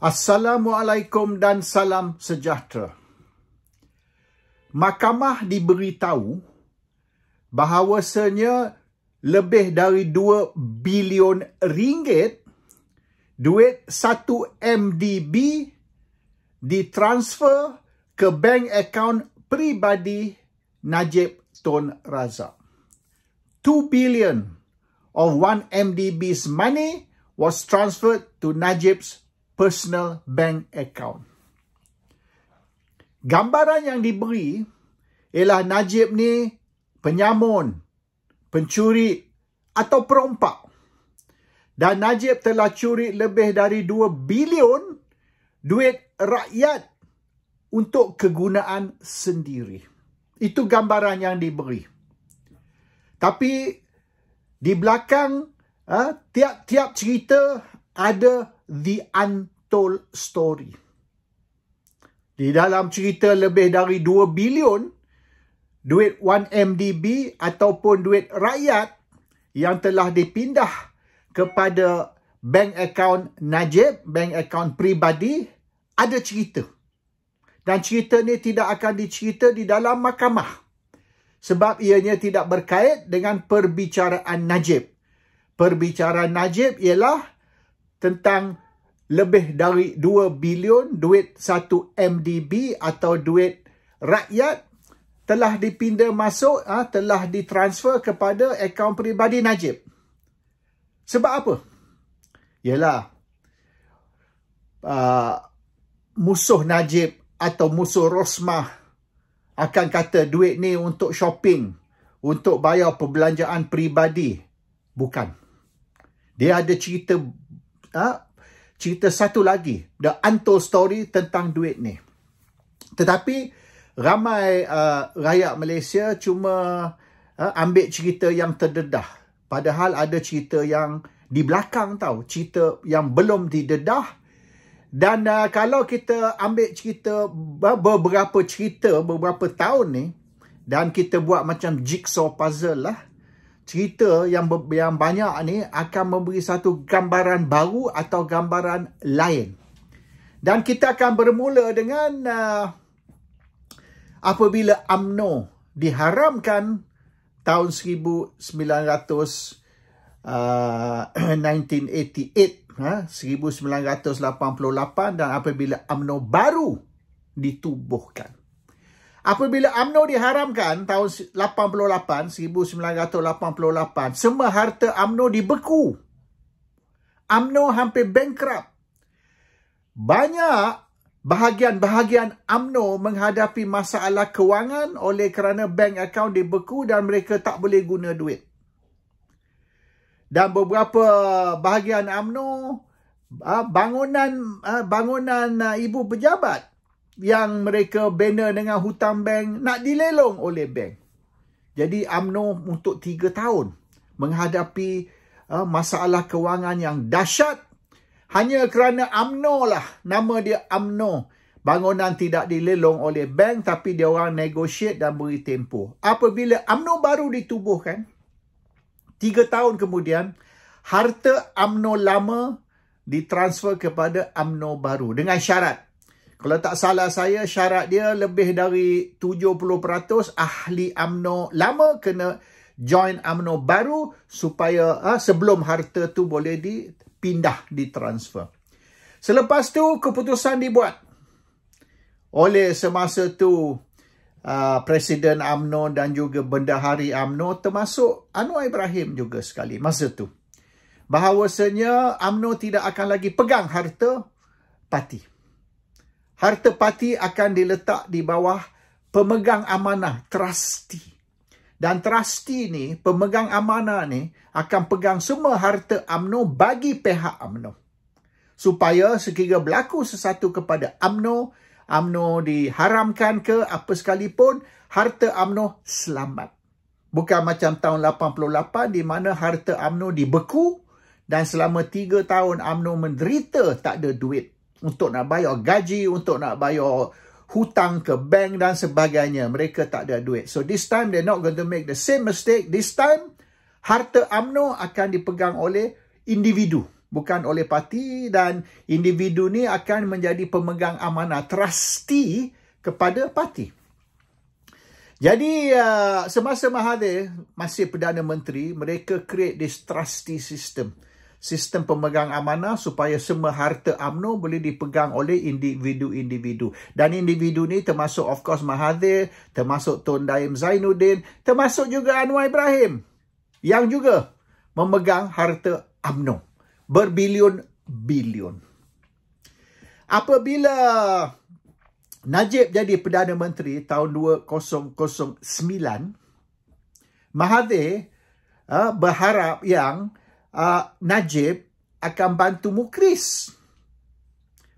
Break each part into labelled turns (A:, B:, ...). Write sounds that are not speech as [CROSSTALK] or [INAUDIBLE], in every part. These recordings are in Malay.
A: Assalamualaikum dan salam sejahtera. Mahkamah diberitahu bahawasanya lebih dari 2 bilion ringgit duit 1 MDB ditransfer ke bank akaun peribadi Najib Tun Razak. 2 billion of 1 MDB's money was transferred to Najib's personal bank account. Gambaran yang diberi ialah Najib ni penyamun, pencuri atau perompak. Dan Najib telah curi lebih dari 2 bilion duit rakyat untuk kegunaan sendiri. Itu gambaran yang diberi. Tapi di belakang ha, tiap-tiap cerita ada the untold untold story. Di dalam cerita lebih dari 2 bilion duit 1MDB ataupun duit rakyat yang telah dipindah kepada bank account Najib, bank account pribadi, ada cerita. Dan cerita ni tidak akan dicerita di dalam mahkamah. Sebab ianya tidak berkait dengan perbicaraan Najib. Perbicaraan Najib ialah tentang lebih dari 2 bilion duit 1 MDB atau duit rakyat telah dipindah masuk, ha, telah ditransfer kepada akaun peribadi Najib. Sebab apa? Yalah, uh, musuh Najib atau musuh Rosmah akan kata duit ni untuk shopping, untuk bayar perbelanjaan peribadi. Bukan. Dia ada cerita ha, cerita satu lagi the untold story tentang duit ni tetapi ramai uh, rakyat Malaysia cuma uh, ambil cerita yang terdedah padahal ada cerita yang di belakang tau cerita yang belum didedah dan uh, kalau kita ambil cerita beberapa cerita beberapa tahun ni dan kita buat macam jigsaw puzzle lah cerita yang yang banyak ni akan memberi satu gambaran baru atau gambaran lain. Dan kita akan bermula dengan uh, apabila UMNO diharamkan tahun 1988 1988 uh, [CLEARS THROAT] ha, dan apabila UMNO baru ditubuhkan. Apabila UMNO diharamkan tahun 88, 1988, semua harta UMNO dibeku. UMNO hampir bankrupt. Banyak bahagian-bahagian UMNO menghadapi masalah kewangan oleh kerana bank account dibeku dan mereka tak boleh guna duit. Dan beberapa bahagian UMNO, ah, bangunan ah, bangunan ah, ibu pejabat yang mereka bina dengan hutang bank nak dilelong oleh bank. Jadi UMNO untuk 3 tahun menghadapi uh, masalah kewangan yang dahsyat hanya kerana UMNO lah. Nama dia UMNO. Bangunan tidak dilelong oleh bank tapi dia orang negotiate dan beri tempoh. Apabila UMNO baru ditubuhkan, 3 tahun kemudian, harta UMNO lama ditransfer kepada UMNO baru dengan syarat kalau tak salah saya, syarat dia lebih dari 70% ahli UMNO lama kena join UMNO baru supaya ha, sebelum harta tu boleh dipindah, ditransfer. Selepas tu keputusan dibuat oleh semasa tu uh, Presiden UMNO dan juga Bendahari UMNO termasuk Anwar Ibrahim juga sekali masa tu. Bahawasanya UMNO tidak akan lagi pegang harta parti. Harta parti akan diletak di bawah pemegang amanah, trusti. Dan trusti ni, pemegang amanah ni akan pegang semua harta amno bagi pihak amno Supaya sekiranya berlaku sesuatu kepada amno, amno diharamkan ke apa sekalipun, harta amno selamat. Bukan macam tahun 88 di mana harta amno dibeku dan selama 3 tahun amno menderita tak ada duit untuk nak bayar gaji, untuk nak bayar hutang ke bank dan sebagainya. Mereka tak ada duit. So this time they're not going to make the same mistake. This time harta UMNO akan dipegang oleh individu bukan oleh parti dan individu ni akan menjadi pemegang amanah trustee kepada parti. Jadi uh, semasa Mahathir masih Perdana Menteri, mereka create this trusty system sistem pemegang amanah supaya semua harta amno boleh dipegang oleh individu-individu. Dan individu ni termasuk of course Mahathir, termasuk Tun Daim Zainuddin, termasuk juga Anwar Ibrahim yang juga memegang harta amno berbilion-bilion. Apabila Najib jadi Perdana Menteri tahun 2009, Mahathir uh, berharap yang uh, Najib akan bantu Mukris.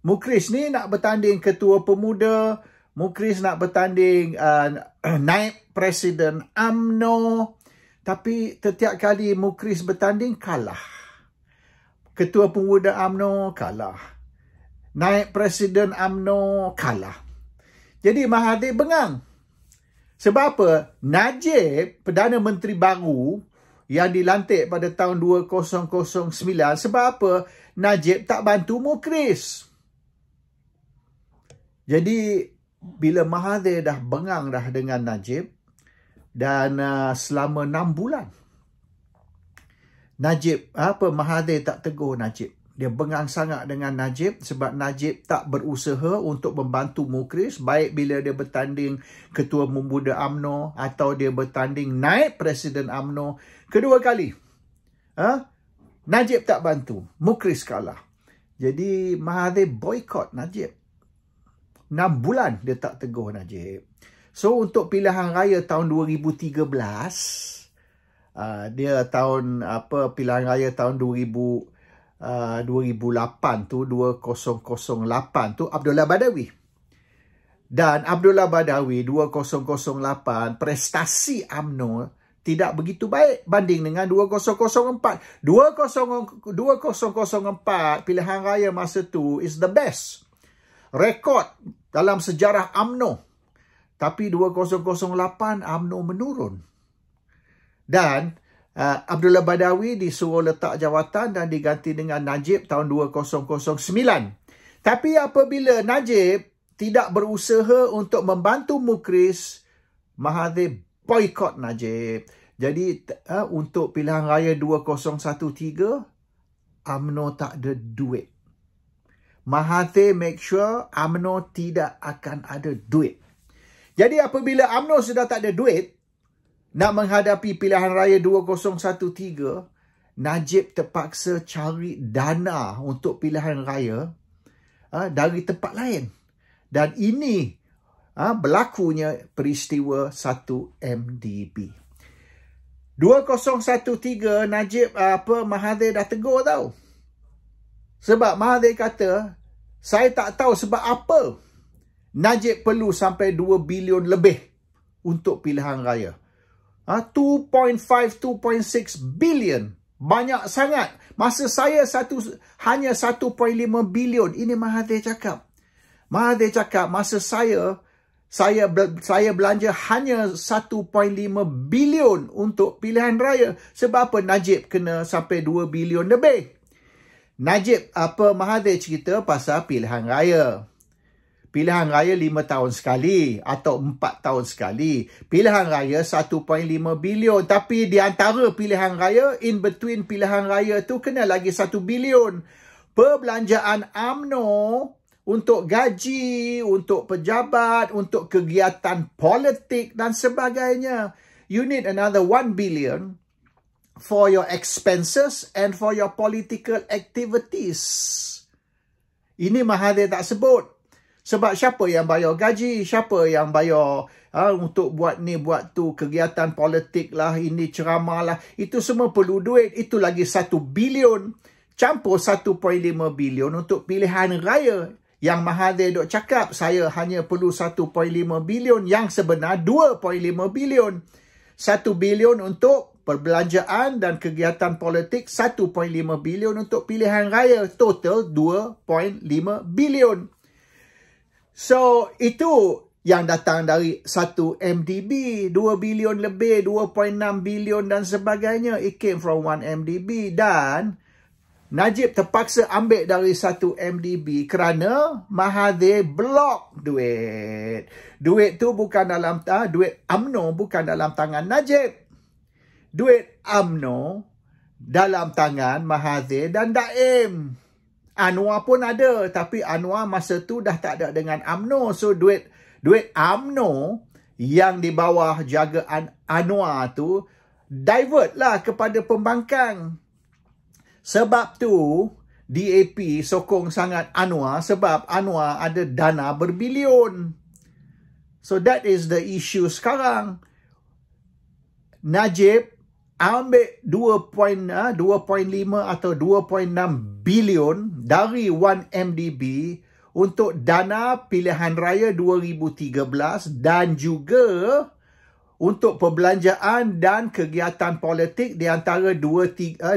A: Mukris ni nak bertanding ketua pemuda, Mukris nak bertanding uh, [CLEARS THROAT] naib presiden AMNO. Tapi setiap kali Mukris bertanding kalah. Ketua pemuda AMNO kalah. Naib presiden AMNO kalah. Jadi Mahathir bengang. Sebab apa? Najib, Perdana Menteri baru, yang dilantik pada tahun 2009 sebab apa Najib tak bantu Mukris. Jadi bila Mahathir dah bengang dah dengan Najib dan uh, selama 6 bulan Najib apa Mahathir tak tegur Najib. Dia bengang sangat dengan Najib sebab Najib tak berusaha untuk membantu Mukris baik bila dia bertanding ketua membuda AMNO atau dia bertanding naib presiden AMNO Kedua kali, ha? Najib tak bantu. Mukris kalah. Jadi Mahathir boykot Najib. 6 bulan dia tak tegur Najib. So untuk pilihan raya tahun 2013, uh, ah, dia tahun apa pilihan raya tahun 2000, uh, 2008 tu, 2008 tu Abdullah Badawi. Dan Abdullah Badawi 2008 prestasi AMNO tidak begitu baik banding dengan 2004. 2000, 2004 pilihan raya masa itu is the best record dalam sejarah AMNO. Tapi 2008 AMNO menurun. Dan uh, Abdullah Badawi disuruh letak jawatan dan diganti dengan Najib tahun 2009. Tapi apabila Najib tidak berusaha untuk membantu Mukris, Mahathir boycott Najib. Jadi uh, untuk pilihan raya 2013, UMNO tak ada duit. Mahathir make sure UMNO tidak akan ada duit. Jadi apabila UMNO sudah tak ada duit nak menghadapi pilihan raya 2013, Najib terpaksa cari dana untuk pilihan raya uh, dari tempat lain. Dan ini ha, berlakunya peristiwa 1MDB. 2013 Najib apa Mahathir dah tegur tau. Sebab Mahathir kata saya tak tahu sebab apa Najib perlu sampai 2 bilion lebih untuk pilihan raya. Ha, 2.5 2.6 bilion banyak sangat. Masa saya satu hanya 1.5 bilion ini Mahathir cakap. Mahathir cakap masa saya saya saya belanja hanya 1.5 bilion untuk pilihan raya sebab apa Najib kena sampai 2 bilion lebih Najib apa Mahathir cerita pasal pilihan raya Pilihan raya 5 tahun sekali atau 4 tahun sekali. Pilihan raya 1.5 bilion. Tapi di antara pilihan raya, in between pilihan raya tu kena lagi 1 bilion. Perbelanjaan AMNO untuk gaji, untuk pejabat, untuk kegiatan politik dan sebagainya. You need another 1 billion for your expenses and for your political activities. Ini Mahathir tak sebut. Sebab siapa yang bayar gaji, siapa yang bayar ha, untuk buat ni, buat tu, kegiatan politik lah, ini ceramah lah. Itu semua perlu duit. Itu lagi 1 bilion campur 1.5 bilion untuk pilihan raya. Yang Mahathir duk cakap saya hanya perlu 1.5 bilion yang sebenar 2.5 bilion. 1 bilion untuk perbelanjaan dan kegiatan politik, 1.5 bilion untuk pilihan raya, total 2.5 bilion. So itu yang datang dari satu MDB 2 bilion lebih 2.6 bilion dan sebagainya it came from one MDB dan Najib terpaksa ambil dari satu MDB kerana Mahathir blok duit. Duit tu bukan dalam ta, ah, duit AMNO bukan dalam tangan Najib. Duit AMNO dalam tangan Mahathir dan Daim. Anwar pun ada tapi Anwar masa tu dah tak ada dengan AMNO. So duit duit AMNO yang di bawah jagaan Anwar tu divert lah kepada pembangkang. Sebab tu DAP sokong sangat Anwar sebab Anwar ada dana berbilion. So that is the issue sekarang. Najib ambil 2.5 ah, atau 2.6 bilion dari 1MDB untuk dana pilihan raya 2013 dan juga untuk perbelanjaan dan kegiatan politik di antara 2013 eh,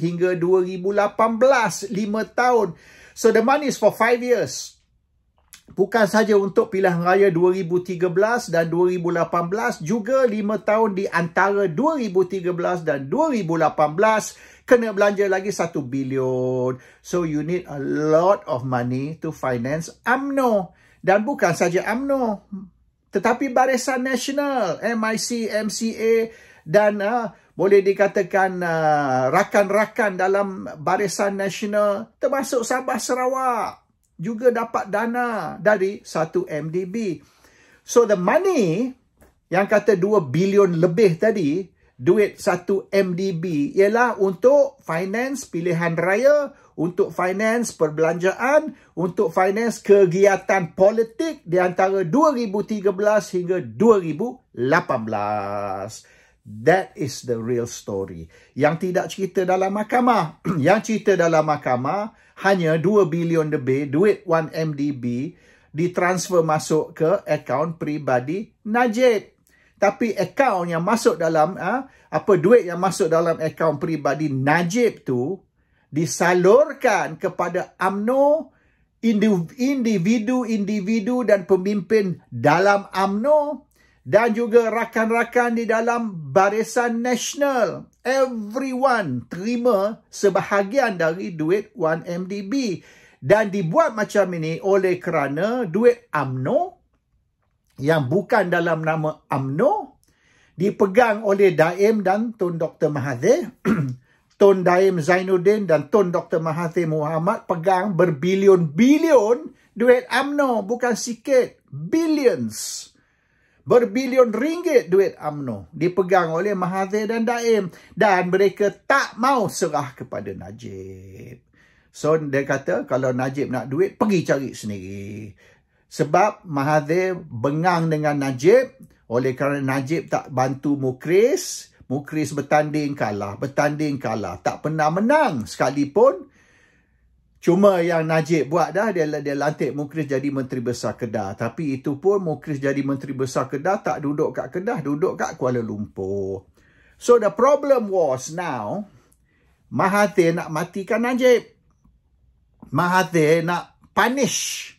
A: hingga 2018, 5 tahun. So the money is for 5 years. Bukan saja untuk pilihan raya 2013 dan 2018, juga 5 tahun di antara 2013 dan 2018, kena belanja lagi 1 bilion. So you need a lot of money to finance AMNO. Dan bukan saja AMNO, tetapi barisan nasional MIC MCA dan uh, boleh dikatakan uh, rakan-rakan dalam barisan nasional termasuk Sabah Sarawak juga dapat dana dari satu MDB so the money yang kata 2 bilion lebih tadi duit 1 MDB ialah untuk finance pilihan raya, untuk finance perbelanjaan, untuk finance kegiatan politik di antara 2013 hingga 2018. That is the real story. Yang tidak cerita dalam mahkamah. [CLEARS THROAT] Yang cerita dalam mahkamah hanya 2 bilion lebih duit 1 MDB ditransfer masuk ke akaun peribadi Najib tapi akaun yang masuk dalam uh, apa duit yang masuk dalam akaun peribadi Najib tu disalurkan kepada AMNO individu-individu dan pemimpin dalam AMNO dan juga rakan-rakan di dalam barisan nasional everyone terima sebahagian dari duit 1MDB dan dibuat macam ini oleh kerana duit AMNO yang bukan dalam nama AMNO dipegang oleh Daim dan Tun Dr. Mahathir. [CLEARS THROAT] Tun Daim Zainuddin dan Tun Dr. Mahathir Muhammad pegang berbilion-bilion duit AMNO. Bukan sikit. Billions. Berbilion ringgit duit AMNO dipegang oleh Mahathir dan Daim. Dan mereka tak mau serah kepada Najib. So, dia kata kalau Najib nak duit, pergi cari sendiri. Sebab Mahathir bengang dengan Najib oleh kerana Najib tak bantu Mukris. Mukris bertanding kalah, bertanding kalah. Tak pernah menang sekalipun. Cuma yang Najib buat dah, dia, dia lantik Mukris jadi Menteri Besar Kedah. Tapi itu pun Mukris jadi Menteri Besar Kedah tak duduk kat Kedah, duduk kat Kuala Lumpur. So the problem was now, Mahathir nak matikan Najib. Mahathir nak punish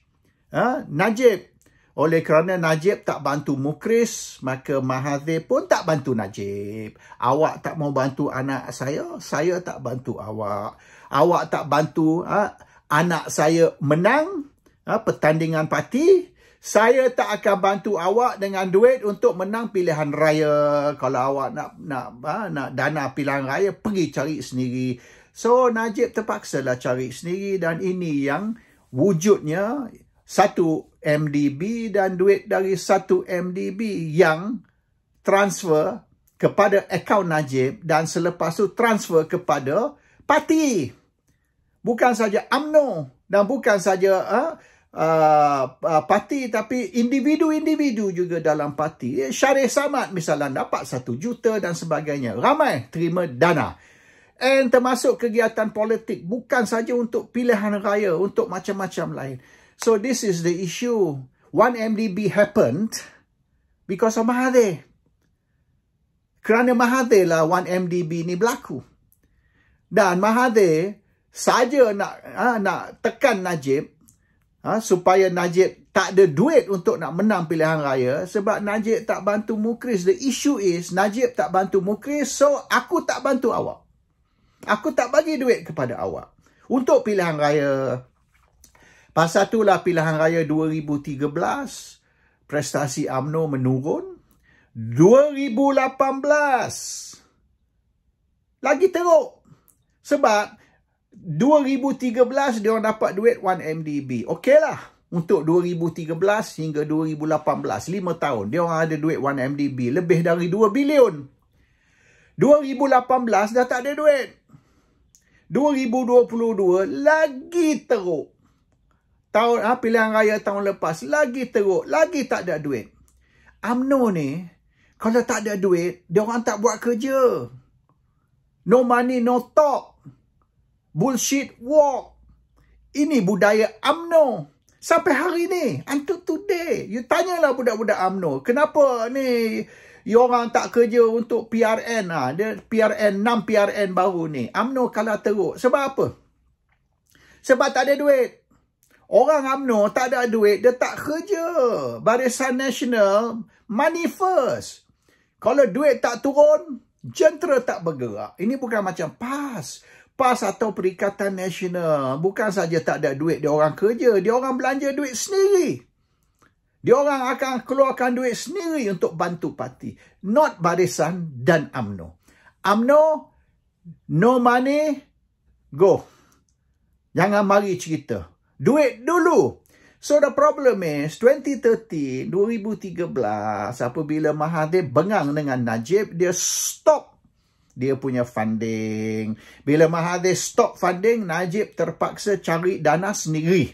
A: Ha? Najib. Oleh kerana Najib tak bantu Mukris, maka Mahathir pun tak bantu Najib. Awak tak mau bantu anak saya, saya tak bantu awak. Awak tak bantu ha? anak saya menang ha? pertandingan parti, saya tak akan bantu awak dengan duit untuk menang pilihan raya. Kalau awak nak nak ha, nak dana pilihan raya, pergi cari sendiri. So Najib terpaksa lah cari sendiri dan ini yang wujudnya satu MDB dan duit dari satu MDB yang transfer kepada akaun Najib dan selepas itu transfer kepada parti. Bukan saja AMNO dan bukan saja ha, uh, ha, ha, parti tapi individu-individu juga dalam parti. Syarif Samad misalnya dapat satu juta dan sebagainya. Ramai terima dana. And termasuk kegiatan politik bukan saja untuk pilihan raya, untuk macam-macam lain. So this is the issue. One MDB happened because of Mahathir. Kerana Mahathir lah one MDB ni berlaku. Dan Mahathir saja nak ha, nak tekan Najib ha, supaya Najib tak ada duit untuk nak menang pilihan raya sebab Najib tak bantu Mukris. The issue is Najib tak bantu Mukris so aku tak bantu awak. Aku tak bagi duit kepada awak untuk pilihan raya Pasal itulah pilihan raya 2013, prestasi Amno menurun. 2018, lagi teruk. Sebab 2013, dia dapat duit 1MDB. Okeylah. Untuk 2013 hingga 2018, 5 tahun. Dia ada duit 1MDB. Lebih dari 2 bilion. 2018 dah tak ada duit. 2022 lagi teruk tahun ha, pilihan raya tahun lepas lagi teruk lagi tak ada duit UMNO ni kalau tak ada duit dia orang tak buat kerja no money no talk bullshit walk ini budaya UMNO sampai hari ni until today you tanyalah budak-budak UMNO kenapa ni you orang tak kerja untuk PRN ah ha? dia PRN 6 PRN baru ni UMNO kalah teruk sebab apa sebab tak ada duit Orang UMNO tak ada duit, dia tak kerja. Barisan Nasional, money first. Kalau duit tak turun, jentera tak bergerak. Ini bukan macam PAS. PAS atau Perikatan Nasional. Bukan saja tak ada duit, dia orang kerja. Dia orang belanja duit sendiri. Dia orang akan keluarkan duit sendiri untuk bantu parti. Not Barisan dan UMNO. UMNO, no money, go. Jangan mari cerita duit dulu. So the problem is 2013, 2013 apabila Mahathir bengang dengan Najib, dia stop dia punya funding. Bila Mahathir stop funding, Najib terpaksa cari dana sendiri.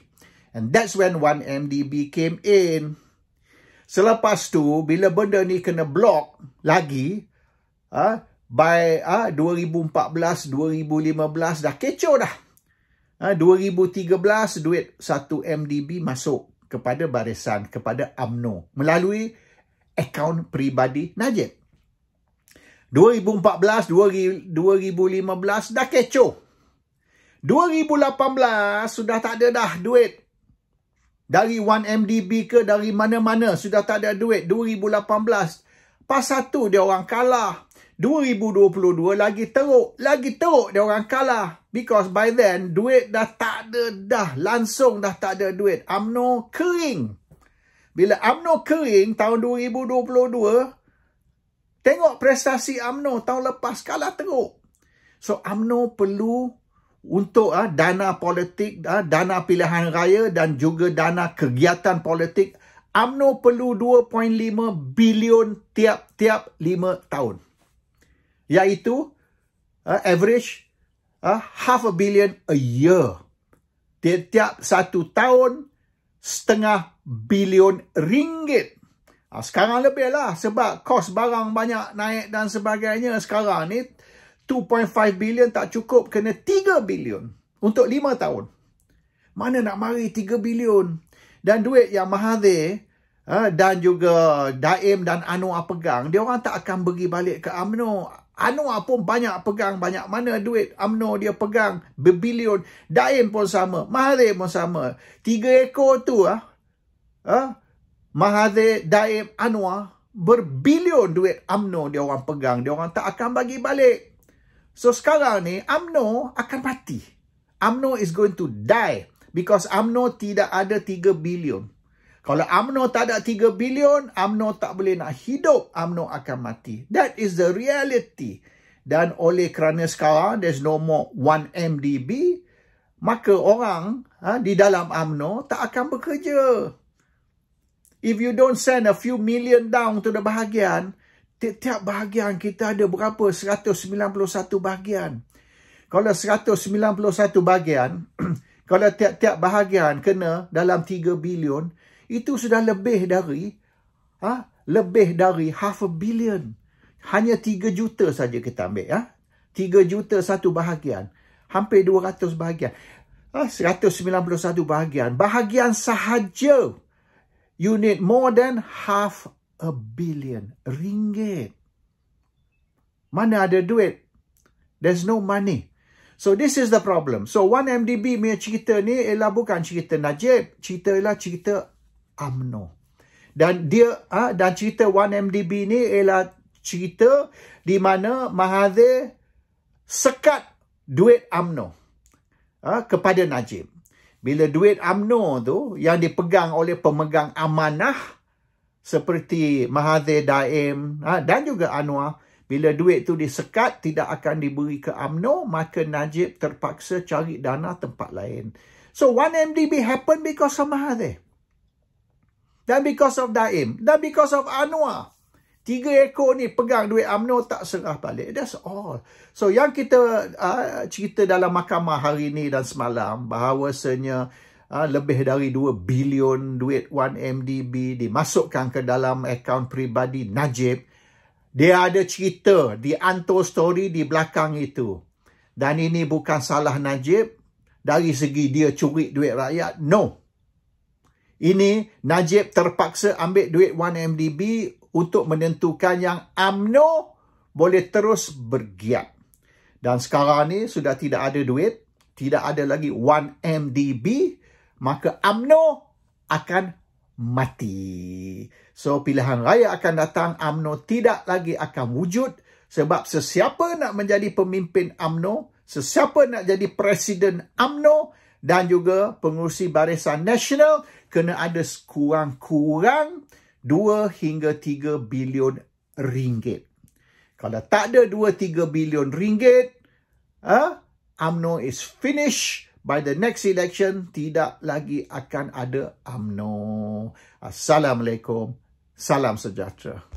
A: And that's when 1MDB came in. Selepas tu, bila benda ni kena block lagi, ah by ah 2014, 2015, dah kecoh dah. 2013 ha, duit 1 MDB masuk kepada barisan kepada AMNO melalui akaun peribadi Najib. 2014 2015 dah kecoh. 2018 sudah tak ada dah duit dari 1MDB ke dari mana-mana sudah tak ada duit 2018 pas satu dia orang kalah 2022 lagi teruk, lagi teruk dia orang kalah because by then duit dah tak ada dah, langsung dah tak ada duit. UMNO kering. Bila UMNO kering tahun 2022, tengok prestasi UMNO tahun lepas kalah teruk. So UMNO perlu untuk ah, dana politik, ah, dana pilihan raya dan juga dana kegiatan politik, UMNO perlu 2.5 bilion tiap-tiap 5 tahun iaitu uh, average uh, half a billion a year. Tiap-tiap satu tahun, setengah bilion ringgit. Uh, sekarang lah sebab kos barang banyak naik dan sebagainya. Sekarang ni 2.5 bilion tak cukup, kena 3 bilion untuk 5 tahun. Mana nak mari 3 bilion? Dan duit yang Mahathir dan juga Daim dan Anwar pegang, dia orang tak akan bagi balik ke Amno. Anwar pun banyak pegang banyak mana duit UMNO dia pegang berbilion Daim pun sama Mahathir pun sama tiga ekor tu ah ha? ha? Mahathir Daim Anwar ah, berbilion duit UMNO dia orang pegang dia orang tak akan bagi balik so sekarang ni UMNO akan mati UMNO is going to die because UMNO tidak ada 3 bilion kalau amno tak ada 3 bilion, amno tak boleh nak hidup, amno akan mati. That is the reality. Dan oleh kerana sekarang there's no more 1MDB, maka orang ha, di dalam amno tak akan bekerja. If you don't send a few million down to the bahagian, tiap-tiap bahagian kita ada berapa? 191 bahagian. Kalau 191 bahagian, [CLEARS THROAT] kalau tiap-tiap bahagian kena dalam 3 bilion, itu sudah lebih dari ah ha? lebih dari half a billion. Hanya 3 juta saja kita ambil ya. Ha? 3 juta satu bahagian. Hampir 200 bahagian. Ah ha? 191 bahagian. Bahagian sahaja you need more than half a billion ringgit. Mana ada duit? There's no money. So this is the problem. So 1MDB punya cerita ni ialah bukan cerita Najib. Cerita ialah cerita UMNO. Dan dia ha, dan cerita 1MDB ni ialah cerita di mana Mahathir sekat duit UMNO ha, kepada Najib. Bila duit UMNO tu yang dipegang oleh pemegang amanah seperti Mahathir Daim ha, dan juga Anwar, bila duit tu disekat tidak akan diberi ke UMNO, maka Najib terpaksa cari dana tempat lain. So 1MDB happen because of Mahathir. Dan because of Daim. Dan because of Anwar. Tiga ekor ni pegang duit UMNO tak serah balik. That's all. So yang kita uh, cerita dalam mahkamah hari ni dan semalam. Bahawasanya uh, lebih dari 2 bilion duit 1MDB dimasukkan ke dalam akaun peribadi Najib. Dia ada cerita di anto story di belakang itu. Dan ini bukan salah Najib. Dari segi dia curi duit rakyat. No. Ini Najib terpaksa ambil duit 1MDB untuk menentukan yang AMNO boleh terus bergiat. Dan sekarang ni sudah tidak ada duit, tidak ada lagi 1MDB, maka AMNO akan mati. So pilihan raya akan datang, AMNO tidak lagi akan wujud sebab sesiapa nak menjadi pemimpin AMNO, sesiapa nak jadi presiden AMNO dan juga pengurusi barisan nasional, kena ada sekurang-kurang 2 hingga 3 bilion ringgit. Kalau tak ada 2-3 bilion ringgit, uh, UMNO is finished by the next election. Tidak lagi akan ada UMNO. Assalamualaikum. Salam sejahtera.